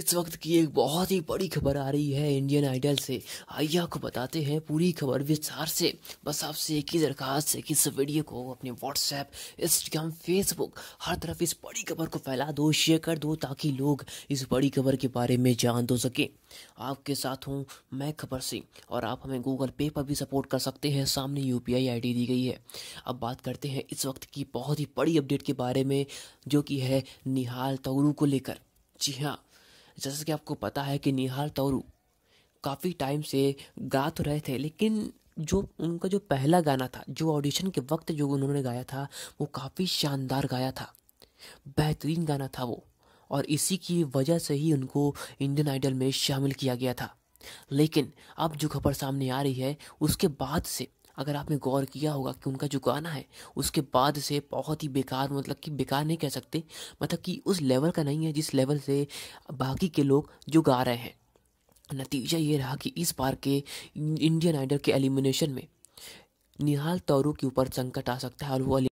इस वक्त की एक बहुत ही बड़ी खबर आ रही है इंडियन आइडल से आइए आपको बताते हैं पूरी खबर विस्तार से बस आपसे एक ही दरखास्त है कि इस वीडियो को अपने व्हाट्सएप इंस्टाग्राम फेसबुक हर तरफ इस बड़ी खबर को फैला दो शेयर कर दो ताकि लोग इस बड़ी खबर के बारे में जान दो सकें आपके साथ हूँ मैं खबर सिंह और आप हमें गूगल पे पर भी सपोर्ट कर सकते हैं सामने यू पी आई दी गई है अब बात करते हैं इस वक्त की बहुत ही बड़ी अपडेट के बारे में जो कि है निहाल तगरू को लेकर जी हाँ जैसा कि आपको पता है कि निहाल तौरू काफ़ी टाइम से गा तो रहे थे लेकिन जो उनका जो पहला गाना था जो ऑडिशन के वक्त जो उन्होंने गाया था वो काफ़ी शानदार गाया था बेहतरीन गाना था वो और इसी की वजह से ही उनको इंडियन आइडल में शामिल किया गया था लेकिन अब जो खबर सामने आ रही है उसके बाद से अगर आपने गौर किया होगा कि उनका जो गाना है उसके बाद से बहुत ही बेकार मतलब कि बेकार नहीं कह सकते मतलब कि उस लेवल का नहीं है जिस लेवल से बाकी के लोग जो गा रहे हैं नतीजा ये रहा कि इस बार के इंडियन आइडल के एलिमिनेशन में निहाल तौरू के ऊपर संकट आ सकता है और वो